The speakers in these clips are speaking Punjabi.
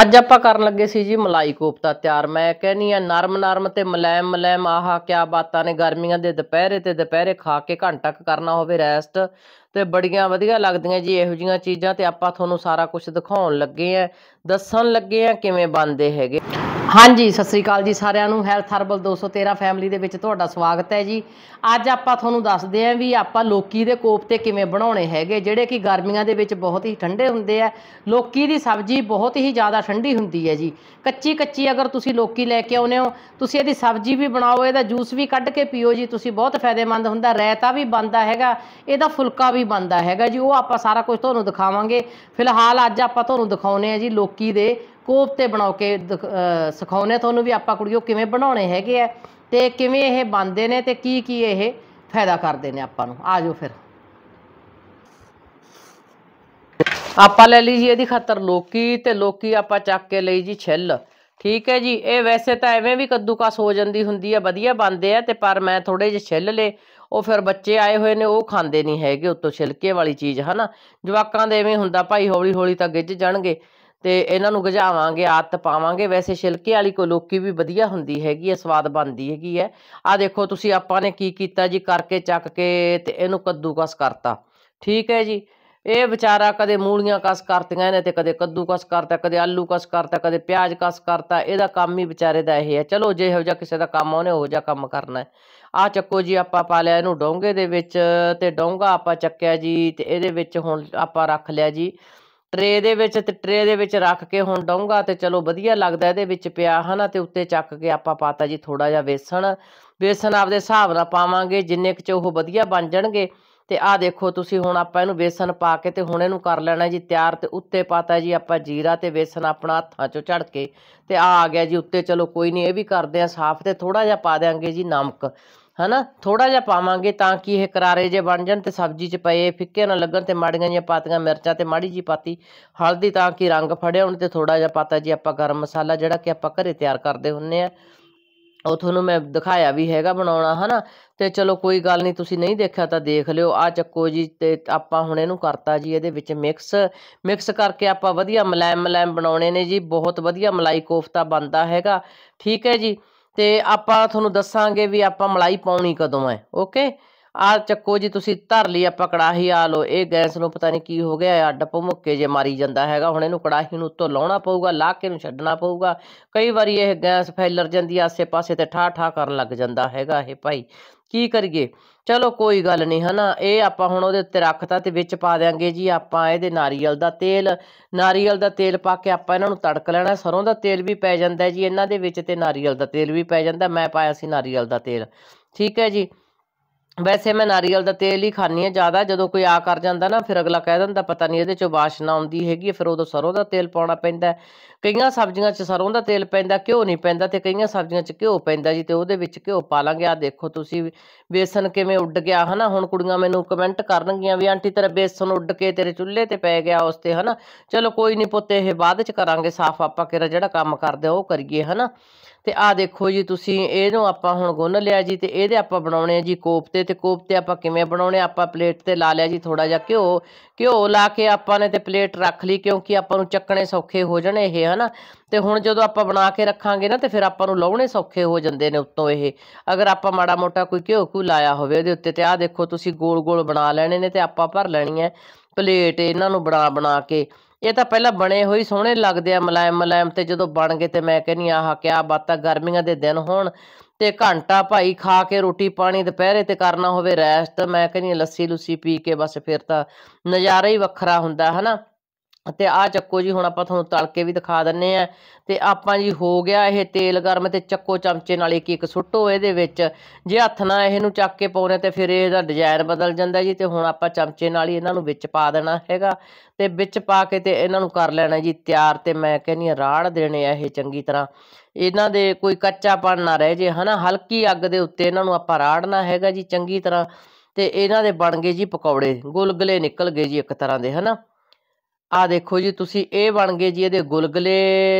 ਅੱਜ ਆਪਾਂ ਕਰਨ ਲੱਗੇ ਸੀ ਜੀ ਮਲਾਈ ਕੋਫਤਾ ਤਿਆਰ ਮੈਂ ਕਹਿੰਨੀ ਆ ਨਰਮ ਨਰਮ ਤੇ ਮਲੈਮ ਮਲੈਮ ਆਹਾ ਕਿਆ ਬਾਤਾਂ ਨੇ ਗਰਮੀਆਂ ਦੇ ਦੁਪਹਿਰੇ ਤੇ ਦੁਪਹਿਰੇ ਖਾ ਕੇ ਘੰਟਾ ਕਰਨਾ ਹੋਵੇ ਰੈਸਟ ਤੇ ਬੜੀਆਂ ਵਧੀਆ ਲੱਗਦੀਆਂ ਜੀ ਇਹੋ ਜੀਆਂ ਚੀਜ਼ਾਂ ਤੇ ਆਪਾਂ ਤੁਹਾਨੂੰ ਸਾਰਾ ਕੁਝ ਦਿਖਾਉਣ ਲੱਗੇ ਆ ਦੱਸਣ ਲੱਗੇ ਆ ਕਿਵੇਂ ਬਣਦੇ ਹੈਗੇ ਹਾਂਜੀ ਸਤਿ ਸ੍ਰੀ ਅਕਾਲ ਜੀ ਸਾਰਿਆਂ ਨੂੰ ਹੈਲਥ ਹਰਬਲ 213 ਫੈਮਿਲੀ ਦੇ ਵਿੱਚ ਤੁਹਾਡਾ ਸਵਾਗਤ ਹੈ ਜੀ ਅੱਜ ਆਪਾਂ ਤੁਹਾਨੂੰ ਦੱਸਦੇ ਆਂ ਵੀ ਆਪਾਂ ਲੋਕੀ ਦੇ ਕੋਫਤੇ ਕਿਵੇਂ ਬਣਾਉਣੇ ਹੈਗੇ ਜਿਹੜੇ ਕਿ ਗਰਮੀਆਂ ਦੇ ਵਿੱਚ ਬਹੁਤ ਹੀ ਠੰਡੇ ਹੁੰਦੇ ਆ ਲੋਕੀ ਦੀ ਸਬਜ਼ੀ ਬਹੁਤ ਹੀ ਜ਼ਿਆਦਾ ਠੰਡੀ ਹੁੰਦੀ ਹੈ ਜੀ ਕੱਚੀ ਕੱਚੀ ਅਗਰ ਤੁਸੀਂ ਲੋਕੀ ਲੈ ਕੇ ਆਉਨੇ ਹੋ ਤੁਸੀਂ ਇਹਦੀ ਸਬਜ਼ੀ ਵੀ ਬਣਾਓ ਇਹਦਾ ਜੂਸ ਵੀ ਕੱਢ ਕੇ ਪੀਓ ਜੀ ਤੁਸੀਂ ਬਹੁਤ ਫਾਇਦੇਮੰਦ ਹੁੰਦਾ ਰਾਇਤਾ ਵੀ ਬਣਦਾ ਹੈਗਾ ਇਹਦਾ ਫੁਲਕਾ ਵੀ ਬਣਦਾ ਹੈਗਾ ਜੀ ਉਹ ਆਪਾਂ ਸਾਰਾ ਕੁਝ ਤੁਹਾਨੂੰ ਦਿਖਾਵਾਂਗੇ ਫਿਲਹਾਲ ਅੱਜ ਆਪਾਂ ਤੁਹਾਨੂੰ ਦਿਖਾਉਨੇ ਆ ਜੀ ਲੋਕੀ ਦੇ ਕੋਫਤੇ ਬਣਾ ਕੇ ਸਿਖਾਉਨੇ ਤੁਹਾਨੂੰ ਵੀ ਆਪਾਂ ਕੁੜੀਓ ਕਿਵੇਂ ਬਣਾਉਣੇ ਹੈਗੇ ਆ ਤੇ ਕਿਵੇਂ ਇਹ ਬਣਦੇ ਨੇ ਤੇ ਕੀ ਕੀ ਇਹ ਫਾਇਦਾ ਕਰਦੇ ਨੇ ਆਪਾਂ ਨੂੰ ਆਜੋ ਫਿਰ ਆਪਾਂ ਲੈ ਲਈ ਜੀ ਇਹਦੀ ਖਾਤਰ ਲੋਕੀ ਤੇ ਲੋਕੀ ਆਪਾਂ ਚੱਕ ਕੇ ਲਈ ਜੀ ਛਿੱਲ ਠੀਕ ਹੈ ਜੀ ਇਹ ਵੈਸੇ ਤਾਂ ਐਵੇਂ ਵੀ ਕੱਦੂਕਾਸ ਹੋ ਜਾਂਦੀ ਹੁੰਦੀ ਹੈ ਵਧੀਆ ਬਣਦੇ ਆ ਤੇ ਪਰ ਮੈਂ ਥੋੜੇ ਜਿਹੇ ਛਿੱਲ ਲੇ ਉਹ ਫਿਰ ਬੱਚੇ ਆਏ ਹੋਏ ਨੇ ਉਹ ਖਾਂਦੇ ਨਹੀਂ ਹੈਗੇ ਉੱਤੋਂ ਛਿਲਕੇ ਵਾਲੀ ਚੀਜ਼ ਹਨਾ ਜਵਾਕਾਂ ਦੇ ਐਵੇਂ ਹੁੰਦਾ ਭਾਈ ਹੌਲੀ ਹੌਲੀ ਤਾਂ ਗਿੱਜ ਜਾਣਗੇ ਤੇ ਇਹਨਾਂ ਨੂੰ ਗਜਾਵਾਂਗੇ ਆਤ ਪਾਵਾਂਗੇ ਵੈਸੇ ਛਿਲਕੇ ਵਾਲੀ ਕੋ ਲੋਕੀ ਵੀ ਵਧੀਆ ਹੁੰਦੀ ਹੈਗੀ ਐ ਸਵਾਦ ਬਣਦੀ ਹੈਗੀ ਐ ਆ ਦੇਖੋ ਤੁਸੀਂ ਆਪਾਂ ਨੇ ਕੀ ਕੀਤਾ ਜੀ ਕਰਕੇ ਚੱਕ ਕੇ ਤੇ ਇਹਨੂੰ ਕੱਦੂਕਸ ਕਰਤਾ ਠੀਕ ਹੈ ਜੀ ਇਹ ਵਿਚਾਰਾ ਕਦੇ ਮੂਲੀਆਂ ਕਸ ਕਰਤੀਆਂ ਇਹਨੇ ਤੇ ਕਦੇ ਕੱਦੂ ਕਸ ਕਰਤਾ ਕਦੇ ਆਲੂ ਕਸ ਕਰਤਾ ਕਦੇ ਪਿਆਜ਼ ਕਸ ਕਰਤਾ ਇਹਦਾ ਕੰਮ ਹੀ ਵਿਚਾਰੇ ਦਾ ਇਹ ਹੈ ਚਲੋ ਜੇ ਹੋ ਜਾ ਕਿਸੇ ਦਾ ਕੰਮ ਆਉਨੇ ਹੋ ਜਾ ਕੰਮ ਕਰਨਾ ਹੈ ਆ ਚੱਕੋ ਜੀ ਆਪਾਂ ਪਾ ਲਿਆ ਇਹਨੂੰ ਡੋਂਗੇ ਦੇ ਵਿੱਚ ਤੇ ਡੋਂਗਾ ਆਪਾਂ ਚੱਕਿਆ ਜੀ ਤੇ ਇਹਦੇ ਵਿੱਚ ਹੁਣ ਆਪਾਂ ਰੱਖ ਲਿਆ ਜੀ ਟਰੇ ਦੇ ਵਿੱਚ ਤੇ ਟਰੇ ਦੇ ਵਿੱਚ ਰੱਖ ਕੇ ਹੁਣ ਡੋਂਗਾ ਤੇ ਚਲੋ ਵਧੀਆ ਲੱਗਦਾ ਇਹਦੇ ਵਿੱਚ ਪਿਆ ਹਨਾ ਤੇ ਉੱਤੇ ਚੱਕ ਕੇ ਆਪਾਂ ਪਾਤਾ ਜੀ ਥੋੜਾ ਜਿਹਾ ਵੇਸਣ ਵੇਸਣ ਆਪਦੇ ਹਿਸਾਬ ਨਾਲ ਪਾਵਾਂਗੇ ਜਿੰਨੇ ਕੁ ਚ ਉਹ ਵਧੀਆ ਬਣ ਜਾਣਗੇ ਤੇ ਆਹ ਦੇਖੋ ਤੁਸੀਂ ਹੁਣ ਆਪਾਂ ਇਹਨੂੰ ਬੇਸਨ ਪਾ ਕੇ ਤੇ ਹੁਣ ਇਹਨੂੰ ਕਰ ਲੈਣਾ ਜੀ ਤਿਆਰ ਤੇ ਉੱਤੇ ਪਾਤਾ ਜੀ ਆਪਾਂ ਜੀਰਾ ਤੇ ਬੇਸਨ ਆਪਣਾ ਹੱਥਾਂ 'ਚੋਂ ਝੜ ਕੇ ਤੇ ਆ ਆ ਗਿਆ ਜੀ ਉੱਤੇ ਚਲੋ ਕੋਈ ਨਹੀਂ ਇਹ ਵੀ ਕਰਦੇ ਆ ਸਾਫ਼ ਤੇ ਥੋੜਾ ਜਿਹਾ ਪਾ ਦੇਾਂਗੇ ਜੀ ਨਮਕ ਹਨਾ ਥੋੜਾ ਜਿਹਾ ਪਾਵਾਂਗੇ ਤਾਂ ਕਿ ਇਹ ਕਰਾਰੇ ਜੇ ਬਣ ਜਾਣ ਤੇ ਸਬਜ਼ੀ 'ਚ ਪਏ ਫਿੱਕੇ ਨਾ ਲੱਗਣ ਤੇ ਮਾੜੀਆਂ ਜੀਆਂ ਪਾਤੀਆਂ ਮਿਰਚਾਂ ਤੇ ਮਾੜੀ ਜੀ ਪਾਤੀ ਹਲਦੀ ਤਾਂ ਕਿ ਰੰਗ ਫੜਿਆ ਹੁਣ ਤੇ ਥੋੜਾ ਜਿਹਾ ਪਾਤਾ ਜੀ ਆਪਾਂ ਗਰਮ ਮਸਾਲਾ ਜਿਹੜਾ ਕਿ ਆਪਾਂ ਘਰੇ ਤਿਆਰ ਕਰਦੇ ਹੁੰਨੇ ਆ ਉਹ ਤੁਹਾਨੂੰ ਮੈਂ ਦਿਖਾਇਆ ਵੀ ਹੈਗਾ ਬਣਾਉਣਾ ਹਨਾ ਤੇ ਚਲੋ ਕੋਈ ਗੱਲ ਨਹੀਂ ਤੁਸੀਂ ਨਹੀਂ ਦੇਖਿਆ ਤਾਂ ਦੇਖ ਲਿਓ ਆ ਚੱਕੋ ਜੀ ਤੇ ਆਪਾਂ ਹੁਣ ਇਹਨੂੰ ਕਰਤਾ ਜੀ ਇਹਦੇ ਵਿੱਚ ਮਿਕਸ ਮਿਕਸ ਕਰਕੇ ਆਪਾਂ ਵਧੀਆ ਮਲਾਇਮ ਮਲਾਇਮ ਬਣਾਉਣੇ ਨੇ ਜੀ ਬਹੁਤ ਵਧੀਆ ਮਲਾਈ ਕੋਫਤਾ ਬਣਦਾ ਹੈਗਾ ਠੀਕ ਹੈ ਜੀ ਤੇ ਆਪਾਂ ਤੁਹਾਨੂੰ ਦੱਸਾਂਗੇ ਵੀ ਆਪਾਂ ਮਲਾਈ ਪਾਉਣੀ ਕਦੋਂ ਹੈ ਓਕੇ ਆ ਚੱਕੋ ਜੀ ਤੁਸੀਂ ਧਰ ਲਈ ਆਪਾਂ ਕੜਾਹੀ ਆ ਲੋ ਇਹ ਗੈਸ ਨੂੰ ਪਤਾ ਨਹੀਂ ਕੀ ਹੋ ਗਿਆ ਅੱਡ ਭਮੁੱਕੇ ਜੇ ਮਾਰੀ ਜਾਂਦਾ ਹੈਗਾ ਹੁਣ ਇਹਨੂੰ ਕੜਾਹੀ ਨੂੰ ਉੱਤੋਂ ਲਾਉਣਾ ਪਊਗਾ ਲਾ ਕੇ ਨੂੰ ਛੱਡਣਾ ਪਊਗਾ ਕਈ ਵਾਰੀ ਇਹ ਗੈਸ ਫੈਲਰ ਜਾਂਦੀ ਆਸੇ ਪਾਸੇ ਤੇ ਠਾ ਠਾ ਕਰਨ ਲੱਗ ਜਾਂਦਾ ਹੈਗਾ ਇਹ ਭਾਈ ਕੀ ਕਰੀਏ ਚਲੋ ਕੋਈ ਗੱਲ ਨਹੀਂ ਹਨਾ ਇਹ ਆਪਾਂ ਹੁਣ ਉਹਦੇ ਉੱਤੇ ਰੱਖਤਾ ਤੇ ਵਿੱਚ ਪਾ ਦੇਾਂਗੇ ਜੀ ਆਪਾਂ ਇਹਦੇ ਨਾਰੀਅਲ ਦਾ ਤੇਲ ਨਾਰੀਅਲ ਦਾ ਤੇਲ ਪਾ ਕੇ ਆਪਾਂ ਇਹਨਾਂ ਨੂੰ ਤੜਕ ਲੈਣਾ ਸਰੋਂ ਦਾ ਤੇਲ ਵੀ ਪੈ ਜਾਂਦਾ ਜੀ ਇਹਨਾਂ ਦੇ ਵਿੱਚ ਤੇ ਨਾਰੀਅਲ ਦਾ ਤੇਲ ਵੀ ਪੈ ਜਾਂਦਾ ਮੈਂ ਪਾਇਆ ਸੀ ਨਾਰੀਅਲ ਦਾ ਤੇਲ ਠੀਕ ਹੈ ਜੀ ਵੈਸੇ ਮੈਂ ਨਾਰੀਅਲ ਦਾ ਤੇਲ ਹੀ ਖਾਣੀ ਆ ਜ਼ਿਆਦਾ ਜਦੋਂ ਕੋਈ ਆ ਕਰ ਜਾਂਦਾ ਨਾ ਫਿਰ ਅਗਲਾ ਕਹਿ ਦਿੰਦਾ ਪਤਾ ਨਹੀਂ ਇਹਦੇ ਚੋਂ ਵਾਸ਼ਨਾ ਆਉਂਦੀ ਹੈਗੀ ਫਿਰ ਉਦੋਂ ਸਰੋਂ ਦਾ ਤੇਲ ਪਾਉਣਾ ਪੈਂਦਾ ਕਈਆਂ ਸਬਜ਼ੀਆਂ 'ਚ ਸਰੋਂ ਦਾ ਤੇਲ ਪੈਂਦਾ ਘਿਓ ਨਹੀਂ ਪੈਂਦਾ ਤੇ ਕਈਆਂ ਸਬਜ਼ੀਆਂ 'ਚ ਘਿਓ ਪੈਂਦਾ ਜੀ ਤੇ ਉਹਦੇ ਵਿੱਚ ਘਿਓ ਪਾ ਲਾਂਗੇ ਆ ਦੇਖੋ ਤੁਸੀਂ ਬੇਸਨ ਕਿਵੇਂ ਉੱਡ ਗਿਆ ਹਨਾ ਹੁਣ ਕੁੜੀਆਂ ਮੈਨੂੰ ਕਮੈਂਟ ਕਰਨਗੀਆਂ ਵੀ ਆਂਟੀ ਤੇਰਾ ਬੇਸਨ ਉੱਡ ਕੇ ਤੇਰੇ ਚੁੱਲ੍ਹੇ ਤੇ ਪੈ ਗਿਆ ਉਸ ਤੇ ਹਨਾ ਚਲੋ ਕੋਈ ਨਹੀਂ ਪੁੱਤ ਇਹ ਬਾਅਦ 'ਚ ਕਰਾਂਗੇ ਸਾਫ਼ ਆਪਾਂ ਕਿਹੜਾ ਜਿਹੜਾ ਕੰਮ ਕਰਦੇ ਉਹ ਕਰੀਏ ਹਨਾ ਤੇ ਆਹ ਦੇਖੋ ਜੀ ਤੁਸੀਂ ਇਹਨੂੰ ਆਪਾਂ ਹੁਣ ਗੁੰਨ ਲਿਆ ਜੀ ਤੇ ਇਹਦੇ ਆਪਾਂ ਬਣਾਉਣੇ ਆ ਜੀ ਕੋਫਤੇ ਤੇ ਕੋਫਤੇ ਆਪਾਂ ਕਿਵੇਂ ਬਣਾਉਣੇ ਆਪਾਂ ਪਲੇਟ ਤੇ ਲਾ ਲਿਆ ਜੀ ਥੋੜਾ ਜਿਹਾ ਘਿਓ ਘਿਓ ਲਾ ਕੇ ਆਪਾਂ ਨੇ ਤੇ ਪਲੇਟ ਰੱਖ ਲਈ ਕਿਉਂਕਿ ਆਪਾਂ ਨੂੰ ਚੱਕਣੇ ਸੌਖੇ ਹੋ ਜਾਣ ਇਹ ਹਨਾ ਤੇ ਹੁਣ ਜਦੋਂ ਆਪਾਂ ਬਣਾ ਕੇ ਰੱਖਾਂਗੇ ਨਾ ਤੇ ਫਿਰ ਆਪਾਂ ਨੂੰ ਲਾਉਣੇ ਸੌਖੇ ਹੋ ਜਾਂਦੇ ਨੇ ਉੱਤੋਂ ਇਹ ਅਗਰ ਆਪਾਂ ਮਾੜਾ ਮੋਟਾ ਕੋਈ ਘਿਓ ਕੋ ਲਾਇਆ ਹੋਵੇ ਉਹਦੇ ਉੱਤੇ ਤੇ ਆਹ ਦੇਖੋ ਤੁਸੀਂ ਗੋਲ ਗੋਲ ਬਣਾ ਲੈਣੇ ਨੇ ਤੇ ਆਪਾਂ ਭਰ ਲੈਣੀ ਹੈ ਪਲੇਟ ਇਹਨਾਂ ਨੂੰ ਬਣਾ ਬਣਾ ਕੇ ਇਹ ਤਾਂ ਪਹਿਲਾਂ ਬਣੇ ਹੋਈ ਸੋਹਣੇ ਲੱਗਦੇ ਆ ਮਲਾਇਮ ਮਲਾਇਮ ਤੇ ਜਦੋਂ ਬਣ ਗਏ ਤੇ ਮੈਂ ਕਹਿੰਨੀ ਆਹ ਕਿਆ ਬਾਤਾਂ ਗਰਮੀਆਂ ਦੇ ਦਿਨ ਹੋਣ ਤੇ ਘੰਟਾ ਭਾਈ ਖਾ ਕੇ ਰੋਟੀ ਪਾਣੀ ਦੁਪਹਿਰੇ ਤੇ ਕਰਨਾ ਹੋਵੇ ਰੈਸਟ ਮੈਂ ਕਹਿੰਨੀ ਲੱਸੀ ਲੁੱਸੀ ਪੀ ਕੇ ਬਸ ਫਿਰ ਤਾਂ ਨਜ਼ਾਰਾ ਹੀ ਵੱਖਰਾ ਹੁੰਦਾ ਹਨਾ ਤੇ ਆ ਚੱਕੋ ਜੀ ਹੁਣ ਆਪਾਂ ਤੁਹਾਨੂੰ ਤਲ ਕੇ ਵੀ ਦਿਖਾ ਦਿੰਨੇ ਆ ਤੇ ਆਪਾਂ ਜੀ ਹੋ ਗਿਆ ਇਹ ਤੇਲ ਗਰਮ ਤੇ ਚੱਕੋ ਚਮਚੇ ਨਾਲ ਇੱਕ ਇੱਕ ਸੁੱਟੋ ਇਹਦੇ ਵਿੱਚ ਜੇ ਹੱਥ ਨਾਲ ਇਹਨੂੰ ਚੱਕ ਕੇ ਪਾਉਣੇ ਤੇ ਫਿਰ ਇਹਦਾ ਡਿਜ਼ਾਈਨ ਬਦਲ ਜਾਂਦਾ ਜੀ ਤੇ ਹੁਣ ਆਪਾਂ ਚਮਚੇ ਨਾਲ ਹੀ ਇਹਨਾਂ ਨੂੰ ਵਿੱਚ ਪਾ ਦੇਣਾ ਹੈਗਾ ਤੇ ਵਿੱਚ ਪਾ ਕੇ ਤੇ ਇਹਨਾਂ ਨੂੰ ਕਰ ਲੈਣਾ ਜੀ ਤਿਆਰ ਤੇ ਮੈਂ ਕਹਿੰਨੀ ਆ ਰਾੜ ਦੇਣੇ ਆ ਇਹ ਚੰਗੀ ਤਰ੍ਹਾਂ ਇਹਨਾਂ ਦੇ ਕੋਈ ਕੱਚਾ ਪਣ ਨਾ ਰਹਿ ਜੇ ਹਨਾ ਹਲਕੀ ਅੱਗ ਦੇ ਉੱਤੇ ਇਹਨਾਂ ਨੂੰ ਆਪਾਂ ਰਾੜਨਾ ਹੈਗਾ ਜੀ ਚੰਗੀ ਤਰ੍ਹਾਂ ਤੇ ਇਹਨਾਂ ਦੇ ਬਣ ਗਏ ਜੀ ਪਕੌੜੇ ਗੁਲਗਲੇ ਨਿਕਲ ਗਏ ਜੀ ਇੱਕ ਤਰ੍ਹਾਂ ਦੇ ਹਨਾ ਆ ਦੇਖੋ ਜੀ ਤੁਸੀਂ ਇਹ ਬਣ ਗਏ ਜੀ ਇਹਦੇ ਗੁਲਗਲੇ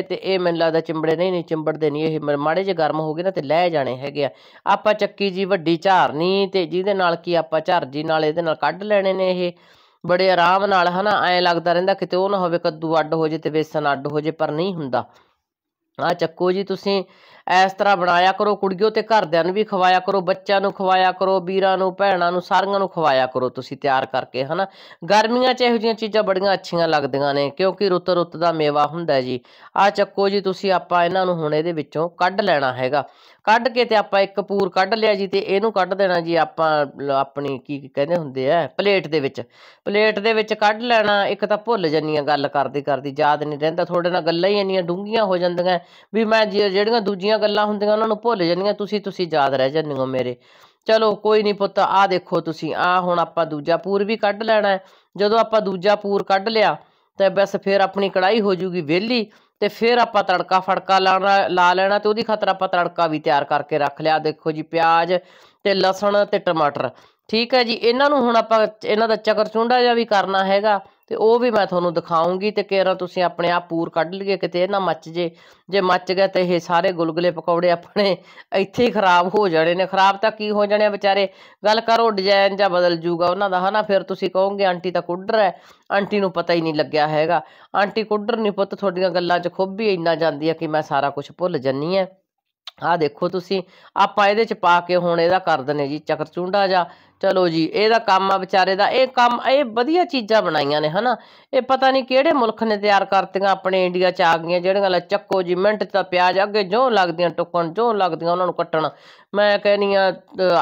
ਤੇ ਇਹ ਮੈਨੂੰ ਲੱਗਦਾ ਚਿੰਬੜੇ ਨਹੀਂ ਨਹੀਂ ਚਿੰਬੜਦੇ ਨਹੀਂ ਇਹ ਮਾੜੇ ਜੇ ਗਰਮ ਹੋ ਗਏ ਨਾ ਤੇ ਲੈ ਜਾਣੇ ਹੈਗੇ ਆ ਆਪਾਂ ਚੱਕੀ ਜੀ ਵੱਡੀ ਝਾਰਨੀ ਤੇ ਜਿਹਦੇ ਨਾਲ ਕੀ ਆਪਾਂ ਝਰਜੀ ਨਾਲ ਇਹਦੇ ਨਾਲ ਕੱਢ ਲੈਣੇ ਨੇ ਇਹ ਬੜੇ ਆਰਾਮ ਨਾਲ ਹਨਾ ਐ ਲੱਗਦਾ ਰਹਿੰਦਾ ਕਿਤੇ ਉਹ ਨਾ ਹੋਵੇ ਕੱਦੂ ਅੱਡ ਹੋ ਜੇ ਤੇ ਵੇਸਣ ਅੱਡ ਹੋ ਜੇ ਪਰ ਨਹੀਂ ਹੁੰਦਾ ਆ ਚੱਕੋ ਜੀ ਤੁਸੀਂ ਇਸ ਤਰ੍ਹਾਂ ਬਣਾਇਆ ਕਰੋ ਕੁੜੀਓ ਤੇ ਘਰਦਿਆਂ ਨੂੰ ਵੀ ਖਵਾਇਆ ਕਰੋ ਬੱਚਿਆਂ ਨੂੰ ਖਵਾਇਆ ਕਰੋ ਵੀਰਾਂ ਨੂੰ ਭੈਣਾਂ ਨੂੰ ਸਾਰਿਆਂ ਨੂੰ ਖਵਾਇਆ ਕਰੋ ਤੁਸੀਂ ਤਿਆਰ ਕਰਕੇ ਹਨਾ ਗਰਮੀਆਂ 'ਚ ਇਹੋ ਜਿਹੀਆਂ ਚੀਜ਼ਾਂ ਬੜੀਆਂ ਅੱਛੀਆਂ ਲੱਗਦੀਆਂ ਨੇ ਕਿਉਂਕਿ ਰੁੱਤ ਰੁੱਤ ਦਾ ਮੇਵਾ ਹੁੰਦਾ ਜੀ ਆ ਚੱਕੋ ਜੀ ਤੁਸੀਂ ਆਪਾਂ ਇਹਨਾਂ ਨੂੰ ਹੁਣ ਇਹਦੇ ਵਿੱਚੋਂ ਕੱਢ ਲੈਣਾ ਹੈਗਾ ਕੱਢ ਕੇ ਤੇ ਆਪਾਂ ਇੱਕ ਪੂਰ ਕੱਢ ਲਿਆ ਜੀ ਤੇ ਇਹਨੂੰ ਕੱਢ ਦੇਣਾ ਜੀ ਆਪਾਂ ਆਪਣੀ ਕੀ ਕਹਿੰਦੇ ਹੁੰਦੇ ਆ ਪਲੇਟ ਦੇ ਵਿੱਚ ਪਲੇਟ ਦੇ ਵਿੱਚ ਕੱਢ ਲੈਣਾ ਇੱਕ ਤਾਂ ਭੁੱਲ ਜੰਨੀ ਆ ਗੱਲ ਕਰਦੀ ਕਰਦੀ ਯਾਦ ਨਹੀਂ ਰਹਿੰਦਾ ਤੁਹਾਡੇ ਨਾਲ ਗੱਲਾਂ ਹੀ ਇੰਨੀਆਂ ਡੂੰਘੀਆਂ ਹੋ ਜਾਂਦੀਆਂ ਵੀ ਮੈਂ ਜਿਹੜੀਆਂ ਦੂਜੀਆਂ ਗੱਲਾਂ ਹੁੰਦੀਆਂ ਉਹਨਾਂ ਨੂੰ ਭੁੱਲ ਜਾਂਦੀਆਂ ਤੁਸੀਂ ਤੁਸੀਂ ਯਾਦ ਰਹਿ ਜਾਂਦੇ ਹੋ ਮੇਰੇ ਚਲੋ ਕੋਈ ਨਹੀਂ ਪੁੱਤ ਆ ਦੇਖੋ ਤੁਸੀਂ ਆ ਹੁਣ ਆਪਾਂ ਦੂਜਾ ਪੂਰ ਵੀ ਕੱਢ ਲੈਣਾ ਜਦੋਂ ਆਪਾਂ ਦੂਜਾ ਪੂਰ ਕੱਢ ਲਿਆ ਤੇ ਬਸ ਫਿਰ ਆਪਣੀ ਕੜਾਈ ਹੋ ਜੂਗੀ ਵਿਹਲੀ ਤੇ ਫਿਰ ਆਪਾਂ ਤੜਕਾ ਫੜਕਾ ਲਾਣਾ ਲਾ ਲੈਣਾ ਤੇ ਉਹਦੀ ਖਾਤਰ ਆਪਾਂ ਤੜਕਾ ਵੀ ਤਿਆਰ ਕਰਕੇ ਰੱਖ ਲਿਆ ਦੇਖੋ ਜੀ ਪਿਆਜ਼ ਤੇ ਲਸਣ ਤੇ ਟਮਾਟਰ ਠੀਕ ਹੈ ਜੀ ਇਹਨਾਂ ਨੂੰ ਹੁਣ ਆਪਾਂ ਇਹਨਾਂ ਦਾ ਚਕਰ ਚੁੰਡਾ ਜਿਹਾ ਵੀ ਕਰਨਾ ਹੈਗਾ ਤੇ ਉਹ ਵੀ ਮੈਂ ਤੁਹਾਨੂੰ ਦਿਖਾਉਂਗੀ ਤੇ ਕਿਹੜਾ ਤੁਸੀਂ ਆਪਣੇ ਆਪ ਪੂਰ ਕੱਢ ਲਈਏ ਕਿਤੇ ਇਹ ਨਾ ਮੱਚ ਜੇ ਜੇ ਮੱਚ ਗਿਆ ਤੇ ਇਹ ਸਾਰੇ ਗੁਲਗਲੇ ਪਕੌੜੇ ਆਪਣੇ ਇੱਥੇ ਹੀ ਖਰਾਬ ਹੋ ਜਾਣੇ ਨੇ ਖਰਾਬ ਤਾਂ ਕੀ ਹੋ ਜਾਣੇ ਵਿਚਾਰੇ ਗੱਲ ਕਰੋ ਡਿਜ਼ਾਈਨ ਜਾਂ ਬਦਲ ਜੂਗਾ ਉਹਨਾਂ ਦਾ ਹਨਾ ਫਿਰ ਤੁਸੀਂ ਕਹੋਗੇ ਆਂਟੀ ਤਾਂ ਕੁੱਡਰ ਹੈ ਆਂਟੀ ਨੂੰ ਪਤਾ ਹੀ ਨਹੀਂ ਲੱਗਿਆ ਹੈਗਾ ਆਂਟੀ ਕੁੱਡਰ ਨਹੀਂ ਪੁੱਤ ਤੁਹਾਡੀਆਂ ਗੱਲਾਂ 'ਚ ਖੁੱਬੀ ਇੰਨਾ ਜਾਂਦੀ ਹੈ ਕਿ ਮੈਂ ਸਾਰਾ ਕੁਝ ਭੁੱਲ ਜੰਨੀ ਹੈ ਆ ਦੇਖੋ ਤੁਸੀਂ ਆਪਾਂ ਇਹਦੇ ਚ ਪਾ ਕੇ ਹੁਣ ਇਹਦਾ ਕਰ ਦਨੇ ਜੀ ਚਕਰ ਚੁੰਡਾ ਜਾਂ ਚਲੋ ਜੀ ਇਹਦਾ ਕੰਮ ਆ ਵਿਚਾਰੇ ਦਾ ਇਹ ਕੰਮ ਇਹ ਵਧੀਆ ਚੀਜ਼ਾਂ ਬਣਾਈਆਂ ਨੇ ਹਨਾ ਇਹ ਪਤਾ ਨਹੀਂ ਕਿਹੜੇ ਮੁਲਕ ਨੇ ਤਿਆਰ ਕਰਤੀਆਂ ਆਪਣੇ ਇੰਡੀਆ ਚ ਆ ਗਈਆਂ ਜਿਹੜੀਆਂ ਲੈ ਚੱਕੋ ਜੀ ਮਿੰਟ ਤਾਂ ਪਿਆਜ਼ ਅੱਗੇ ਜੋ ਲੱਗਦੀਆਂ ਟੁੱਕਣ ਜੋ ਲੱਗਦੀਆਂ ਉਹਨਾਂ ਨੂੰ ਕੱਟਣ ਮੈਂ ਕਹਿੰਨੀ ਆ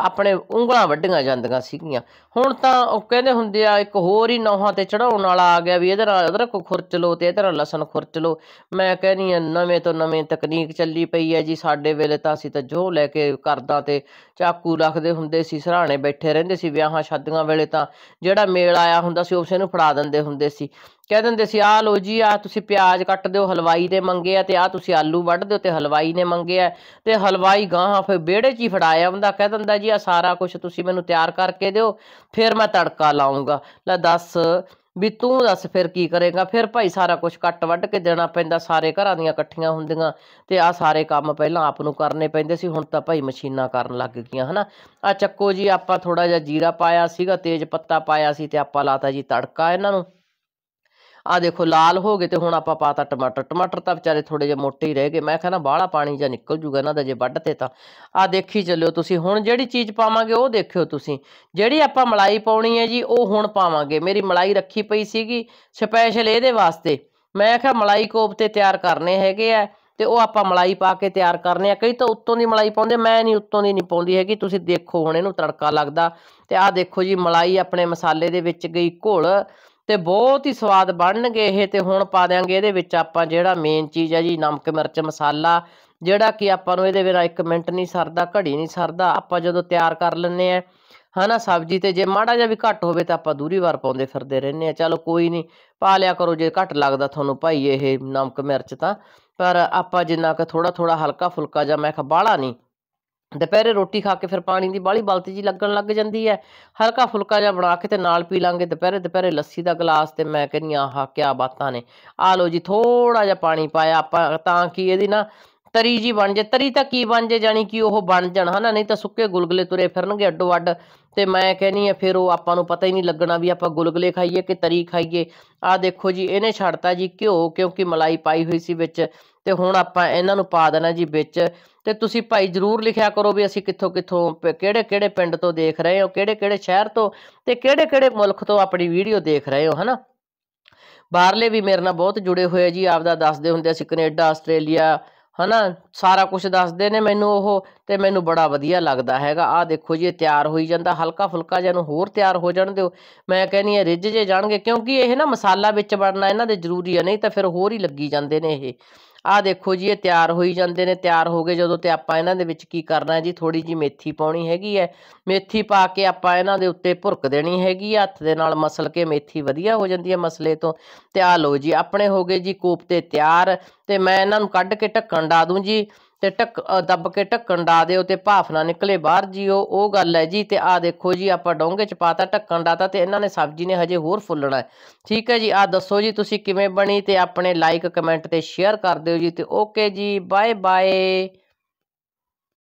ਆਪਣੇ ਉਂਗਲਾਂ ਵੱਡੀਆਂ ਜਾਂਦੀਆਂ ਸੀਗੀਆਂ ਹੁਣ ਤਾਂ ਉਹ ਕਹਿੰਦੇ ਹੁੰਦੇ ਆ ਇੱਕ ਹੋਰ ਹੀ ਨੌਹਾਂ ਤੇ ਚੜਾਉਣ ਵਾਲਾ ਆ ਗਿਆ ਵੀ ਇਧਰ ਨਾਲ ਅਦਰਕ ਖੁਰਚ ਲੋ ਤੇ ਇਧਰ ਲਸਣ ਖੁਰਚ ਲੋ ਮੈਂ ਕਹਿੰਨੀ ਆ ਨਵੇਂ ਤੋਂ ਨਵੇਂ ਤਕਨੀਕ ਚੱਲੀ ਪਈ ਹੈ ਜੀ ਸਾਡੇ ਵੇਲੇ ਤਾਂ ਅਸੀਂ ਤਾਂ ਜੋ ਲੈ ਕੇ ਕਰਦਾ ਤੇ ਚਾਕੂ ਰੱਖਦੇ ਹੁੰਦੇ ਸੀ ਸਰਾਣੇ ਬੈਠੇ ਰਹੇ ਰਹਿੰਦੇ ਸੀ ਵਿਆਹਾਂ ਸ਼ਾਦੀਆਂ ਵੇਲੇ ਤਾਂ ਜਿਹੜਾ ਮੇਲ ਆਇਆ ਹੁੰਦਾ ਸੀ ਉਸੇ ਨੂੰ ਫੜਾ ਦਿੰਦੇ ਹੁੰਦੇ ਸੀ ਕਹਿ ਦਿੰਦੇ ਸੀ ਆਹ ਲੋ ਜੀ ਆ ਤੁਸੀਂ ਪਿਆਜ਼ ਕੱਟ ਦਿਓ ਹਲਵਾਈ ਦੇ ਮੰਗੇ ਆ ਤੇ ਆ ਤੁਸੀਂ ਆਲੂ ਵੱਢ ਦਿਓ ਤੇ ਹਲਵਾਈ ਨੇ ਮੰਗੇ ਆ ਤੇ ਹਲਵਾਈ ਗਾਹਾਂ ਫਿਰ ਵਿਹੜੇ 'ਚ ਹੀ ਫੜਾਇਆ ਹੁੰਦਾ ਕਹਿ ਦਿੰਦਾ ਜੀ ਆ ਸਾਰਾ ਕੁਝ ਤੁਸੀਂ ਮੈਨੂੰ ਤਿਆਰ ਕਰਕੇ ਦਿਓ ਫਿਰ ਮੈਂ ਤੜਕਾ ਲਾਉਂਗਾ ਲੈ ਦੱਸ ਵੀ ਤੂੰ ਦੱਸ ਫਿਰ ਕੀ ਕਰੇਗਾ ਫਿਰ ਭਾਈ ਸਾਰਾ ਕੁਝ ਕੱਟ ਵੱਢ ਕੇ ਦੇਣਾ ਪੈਂਦਾ ਸਾਰੇ ਘਰਾਂ ਦੀਆਂ ਇਕੱਠੀਆਂ ਹੁੰਦੀਆਂ ਤੇ ਆ ਸਾਰੇ ਕੰਮ ਪਹਿਲਾਂ ਆਪ ਨੂੰ ਕਰਨੇ ਪੈਂਦੇ ਸੀ ਹੁਣ ਤਾਂ ਭਾਈ ਮਸ਼ੀਨਾਂ ਕਰਨ ਲੱਗ ਗਈਆਂ ਹਨਾ ਆ ਚੱਕੋ ਜੀ ਆਪਾਂ ਥੋੜਾ ਜਿਹਾ ਜੀਰਾ ਪਾਇਆ ਸੀਗਾ ਤੇਜ ਪੱਤਾ ਪਾਇਆ ਸੀ ਤੇ ਆਪਾਂ ਲਾਤਾ ਜੀ ਤੜਕਾ ਇਹਨਾਂ ਨੂੰ ਆ ਦੇਖੋ ਲਾਲ ਹੋ ਗਏ ਤੇ ਹੁਣ ਆਪਾਂ ਪਾਤਾ ਟਮਾਟਰ ਟਮਾਟਰ ਤਾਂ ਵਿਚਾਰੇ ਥੋੜੇ ਜਿਹਾ ਮੋਟੇ ਹੀ ਰਹਿ ਗਏ ਮੈਂ ਕਹਿੰਦਾ ਬਾਹਲਾ ਪਾਣੀ ਜਾਂ ਨਿਕਲ ਜੂਗਾ ਇਹਨਾਂ ਦਾ ਜੇ ਵੱਢ ਤੇ ਤਾਂ ਆ ਦੇਖੀ ਚੱਲਿਓ ਤੁਸੀਂ ਹੁਣ ਜਿਹੜੀ ਚੀਜ਼ ਪਾਵਾਂਗੇ ਉਹ ਦੇਖਿਓ ਤੁਸੀਂ ਜਿਹੜੀ ਆਪਾਂ ਮਲਾਈ ਪਾਉਣੀ ਹੈ ਜੀ ਉਹ ਹੁਣ ਪਾਵਾਂਗੇ ਮੇਰੀ ਮਲਾਈ ਰੱਖੀ ਪਈ ਸੀਗੀ ਸਪੈਸ਼ਲ ਇਹਦੇ ਵਾਸਤੇ ਮੈਂ ਕਿਹਾ ਮਲਾਈ ਕੋਫਤੇ ਤਿਆਰ ਕਰਨੇ ਹੈਗੇ ਆ ਤੇ ਉਹ ਆਪਾਂ ਮਲਾਈ ਪਾ ਕੇ ਤਿਆਰ ਕਰਨੇ ਆ ਕਈ ਤਾਂ ਉੱਤੋਂ ਦੀ ਮਲਾਈ ਪਾਉਂਦੇ ਮੈਂ ਨਹੀਂ ਉੱਤੋਂ ਦੀ ਨਹੀਂ ਪਾਉਂਦੀ ਹੈਗੀ ਤੁਸੀਂ ਦੇਖੋ ਹੁਣ ਇਹਨੂੰ ਤੜਕਾ ਲੱਗਦਾ ਤੇ ਆਹ ਦੇਖੋ ਜੀ ਮਲਾਈ ਆਪਣੇ ਮਸਾਲੇ ਦੇ ਵਿੱਚ ਗਈ ਘੋਲ ਤੇ ਬਹੁਤ ਹੀ ਸਵਾਦ ਬਣਨਗੇ ਇਹ ਤੇ ਹੁਣ ਪਾ ਦਿਆਂਗੇ ਇਹਦੇ ਵਿੱਚ ਆਪਾਂ ਜਿਹੜਾ ਮੇਨ ਚੀਜ਼ ਹੈ ਜੀ ਨਮਕ ਮਿਰਚ ਮਸਾਲਾ ਜਿਹੜਾ ਕਿ ਆਪਾਂ ਨੂੰ ਇਹਦੇ ਬਿਨਾ 1 ਮਿੰਟ ਨਹੀਂ ਸਰਦਾ ਘੜੀ ਨਹੀਂ ਸਰਦਾ ਆਪਾਂ ਜਦੋਂ ਤਿਆਰ ਕਰ ਲੈਂਦੇ ਆ ਹਨਾ ਸਬਜ਼ੀ ਤੇ ਜੇ ਮਾੜਾ ਜਿਹਾ ਵੀ ਘੱਟ ਹੋਵੇ ਤਾਂ ਆਪਾਂ ਦੂਰੀ ਵਾਰ ਪਾਉਂਦੇ ਫਿਰਦੇ ਰਹਿੰਨੇ ਆ ਚਲੋ ਕੋਈ ਨਹੀਂ ਪਾ ਲਿਆ ਕਰੋ ਜੇ ਘੱਟ ਲੱਗਦਾ ਤੁਹਾਨੂੰ ਭਾਈ ਇਹ ਨਮਕ ਮਿਰਚ ਤਾਂ ਪਰ ਆਪਾਂ ਜਿੰਨਾ ਕਿ ਥੋੜਾ ਥੋੜਾ ਹਲਕਾ ਫੁਲਕਾ ਜਾਂ ਮੈਂ ਕਿਹਾ ਬਾਲਾ ਨਹੀਂ ਦੁਪਹਿਰੇ ਰੋਟੀ ਖਾ ਕੇ ਫਿਰ ਪਾਣੀ ਦੀ ਬਾਲੀ ਬਲਤੀ ਜੀ ਲੱਗਣ ਲੱਗ ਜਾਂਦੀ ਹੈ ਹਲਕਾ ਫੁਲਕਾ ਜਿਹਾ ਬਣਾ ਕੇ ਤੇ ਨਾਲ ਪੀ ਲਾਂਗੇ ਦੁਪਹਿਰੇ ਦੁਪਹਿਰੇ ਲੱਸੀ ਦਾ ਗਲਾਸ ਤੇ ਮੈਂ ਕਹਿੰਨੀ ਆਹਾ ਕੀ ਬਾਤਾਂ ਨੇ ਆ ਲੋ ਜੀ ਥੋੜਾ ਜਿਹਾ ਪਾਣੀ ਪਾਇਆ ਆਪਾਂ ਤਾਂ ਕੀ ਇਹਦੀ ਨਾ ਤਰੀ ਜੀ ਬਣ ਜੇ ਤਰੀ ਤਾਂ ਕੀ ਬਣ ਜੇ ਜਾਨੀ ਕਿ ਉਹ ਬਣ ਜਾਣ ਹਨਾ ਨਹੀਂ ਤਾਂ ਸੁੱਕੇ ਗੁਲਗਲੇ ਤੁਰੇ ਫਿਰਨਗੇ ਅੱਡੋ ਅੱਡ ਤੇ ਮੈਂ ਕਹਿੰਨੀ ਆ ਫਿਰ ਉਹ ਆਪਾਂ ਨੂੰ ਪਤਾ ਹੀ ਨਹੀਂ ਲੱਗਣਾ ਵੀ ਆਪਾਂ ਗੁਲਗਲੇ ਖਾਈਏ ਕਿ ਤਰੀ ਖਾਈਏ ਆ ਦੇਖੋ ਜੀ ਇਹਨੇ ਛੱਡਤਾ ਜੀ ਘਿਓ ਕਿਉਂਕਿ ਮਲਾਈ ਪਾਈ ਹੋਈ ਸੀ ਵਿੱਚ ਤੇ ਹੁਣ ਆਪਾਂ ਇਹਨਾਂ ਨੂੰ ਪਾ ਦੇਣਾ ਜੀ ਵਿੱਚ ਤੇ ਤੁਸੀਂ ਭਾਈ ਜਰੂਰ ਲਿਖਿਆ ਕਰੋ ਵੀ ਅਸੀਂ ਕਿੱਥੋਂ ਕਿੱਥੋਂ ਕਿਹੜੇ ਕਿਹੜੇ ਪਿੰਡ ਤੋਂ ਦੇਖ ਰਹੇ ਹੋ ਕਿਹੜੇ ਕਿਹੜੇ ਸ਼ਹਿਰ ਤੋਂ ਤੇ ਕਿਹੜੇ ਕਿਹੜੇ ਮੁਲਕ ਤੋਂ ਆਪਣੀ ਵੀਡੀਓ ਦੇਖ ਰਹੇ ਹੋ ਹਨਾ ਬਾਹਰਲੇ ਵੀ ਮੇਰੇ ਨਾਲ ਬਹੁਤ ਜੁੜੇ ਹੋਏ ਜੀ ਆਪ ਦਾ ਦੱਸਦੇ ਹੁੰਦੇ ਅਸੀਂ ਕੈਨੇਡਾ ਆਸਟ੍ਰੇਲੀਆ ਹਨਾ ਸਾਰਾ ਕੁਝ ਦੱਸਦੇ ਨੇ ਮੈਨੂੰ ਉਹ ਤੇ ਮੈਨੂੰ ਬੜਾ ਵਧੀਆ ਲੱਗਦਾ ਹੈਗਾ ਆਹ ਦੇਖੋ ਜੀ ਇਹ ਤਿਆਰ ਹੋਈ ਜਾਂਦਾ ਹਲਕਾ ਫੁਲਕਾ ਜਿਹਾ ਨੂੰ ਹੋਰ ਤਿਆਰ ਹੋ ਜਾਣ ਦਿਓ ਮੈਂ ਕਹਿੰਨੀ ਆ ਰਿੱਝ ਜੇ ਜਾਣਗੇ ਕਿਉਂਕਿ ਇਹ ਨਾ ਮਸਾਲਾ ਵਿੱਚ ਬਣਨਾ ਇਹਨਾਂ ਦੇ ਜ਼ਰੂਰੀ ਆ ਨਹੀਂ ਤਾਂ ਫਿਰ ਹੋਰ ਹੀ ਲੱਗੀ ਜਾਂਦੇ ਨੇ ਇਹ ਆਹ ਦੇਖੋ ਜੀ ਇਹ ਤਿਆਰ ਹੋਈ ਜਾਂਦੇ ਨੇ ਤਿਆਰ ਹੋ ਗਏ ਜਦੋਂ ਤੇ ਆਪਾਂ ਇਹਨਾਂ ਦੇ ਵਿੱਚ ਕੀ ਕਰਨਾ ਜੀ ਥੋੜੀ ਜੀ ਮੇਥੀ ਪਾਉਣੀ ਹੈਗੀ ਹੈ ਮੇਥੀ ਪਾ ਕੇ ਆਪਾਂ ਇਹਨਾਂ ਦੇ ਉੱਤੇ ਭੁਰਕ ਦੇਣੀ ਹੈਗੀ ਹੱਥ ਦੇ ਨਾਲ ਮਸਲ ਕੇ ਮੇਥੀ ਵਧੀਆ ਹੋ ਜਾਂਦੀ ਹੈ ਮਸਲੇ ਤੋਂ ਤੇ ਆ ਲਓ ਜੀ ਆਪਣੇ ਹੋ ਗਏ ਜੀ ਕੋਪਤੇ ਤਿਆਰ ਤੇ ਮੈਂ ਇਹਨਾਂ ਨੂੰ ਕੱਢ ਕੇ ਢੱਕਣ ਡਾ ਦੂੰ ਜੀ ਤੇ ਟੱਕ ਦੱਬ ਕੇ ਢੱਕਣ ਡਾ ਦਿਓ ਤੇ ਭਾਫ ਨਾ ਨਿਕਲੇ ਬਾਹਰ ਜੀਓ ਉਹ ਗੱਲ ਹੈ ਜੀ ਤੇ ਆ ਦੇਖੋ ਜੀ ਆਪਾਂ ਡੋਂਗੇ ਚ ਪਾਤਾ ਢੱਕਣ ਤਾ ਤੇ ਇਹਨਾਂ ਨੇ ਸਬਜ਼ੀ ਨੇ ਹਜੇ ਹੋਰ ਫੁੱਲਣਾ ਹੈ ਠੀਕ ਹੈ ਜੀ ਆ ਦੱਸੋ ਜੀ ਤੁਸੀਂ ਕਿਵੇਂ ਬਣੀ ਤੇ ਆਪਣੇ ਲਾਈਕ ਕਮੈਂਟ ਤੇ ਸ਼ੇਅਰ ਕਰ ਦਿਓ ਜੀ ਤੇ ਓਕੇ ਜੀ ਬਾਏ ਬਾਏ